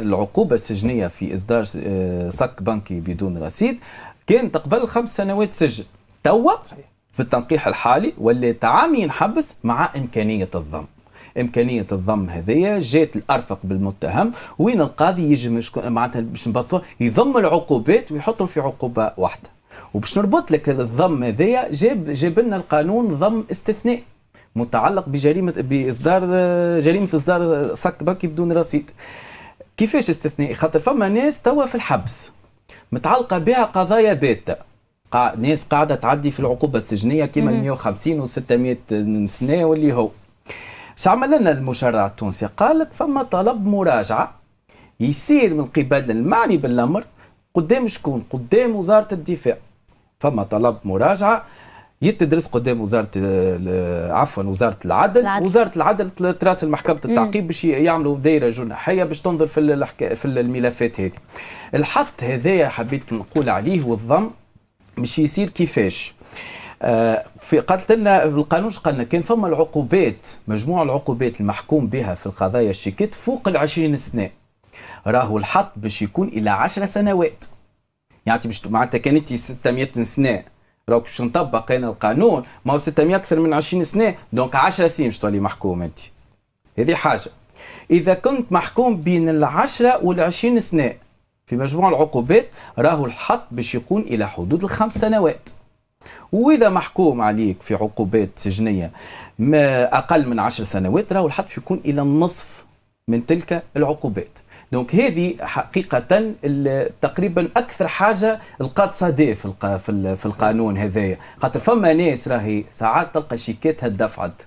العقوبة السجنية في إصدار صك آه، بنكي بدون رصيد كانت قبل خمس سنوات سجن توا في التنقيح الحالي ولات تعامي ينحبس مع إمكانية الضم إمكانية الضم هذية جات الأرفق بالمتهم وين القاضي يجي معناتها باش نبسطوا يضم العقوبات ويحطهم في عقوبة واحدة وباش نربط لك الضم هذايا جاب جاب لنا القانون ضم استثناء متعلق بجريمه باصدار آه، جريمه اصدار صك بنكي بدون رصيد كيفاش استثنائي خاطر فما ناس توا في الحبس متعلقه بها قضايا باته قا... ناس قاعده تعدي في العقوبه السجنيه كيما 150 و 600 سنه واللي هو شعمل لنا المشرع التونسي قال لك فما طلب مراجعه يصير من قبل المعني بالامر قدام شكون قدام وزاره الدفاع فما طلب مراجعه يتدرس قدام وزاره عفوا وزاره العدل, العدل. وزاره العدل تراسل محكمه التعقيب باش يعملوا دائره جناحيه باش تنظر في في الملفات هذه الحط هذايا حبيت نقول عليه والضم باش يصير كيفاش آه، في قالت لنا القانون قالنا كان فما العقوبات مجموع العقوبات المحكوم بها في القضايا الشيكات فوق ال 20 سنه راهو الحط باش يكون الى 10 سنوات يعني معناتها كانت 600 سنه لو باش نطبق انا القانون ما هو 600 اكثر من 20 سنه دونك 10 سنين باش تولي محكوم انت هذه حاجه اذا كنت محكوم بين العشرة 20 سنه في مجموع العقوبات راهو الحط باش يكون الى حدود الخمس سنوات واذا محكوم عليك في عقوبات سجنيه ما اقل من 10 سنوات راهو الحط باش يكون الى النصف من تلك العقوبات دونك هذه حقيقة تقريبا أكثر حاجة لقات صدى في في القانون هذايا خاطر فما ناس راهي ساعات تلقى شيكاتها دفعت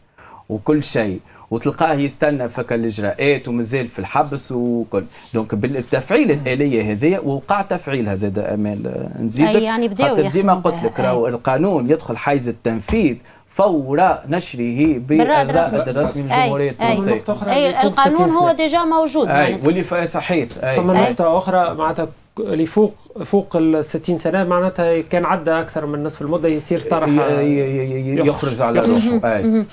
وكل شيء وتلقاه يستنى فك الاجراءات ومازال في الحبس وكل دونك بالتفعيل الاليه هذه ووقع تفعيلها زاد امال آه، نزيدك يعني ديما قلت لك راهو القانون يدخل حيز التنفيذ فور نشره بالرائد الرسمي للجمهوريه التونسيه. أي القانون هو ديجا موجود. أي واللي صحيح ثم نقطة أخرى معناتها اللي فوق فوق ال 60 سنه معناتها كان عدى اكثر من نصف المده يصير طرح يخرج, يخرج على روحه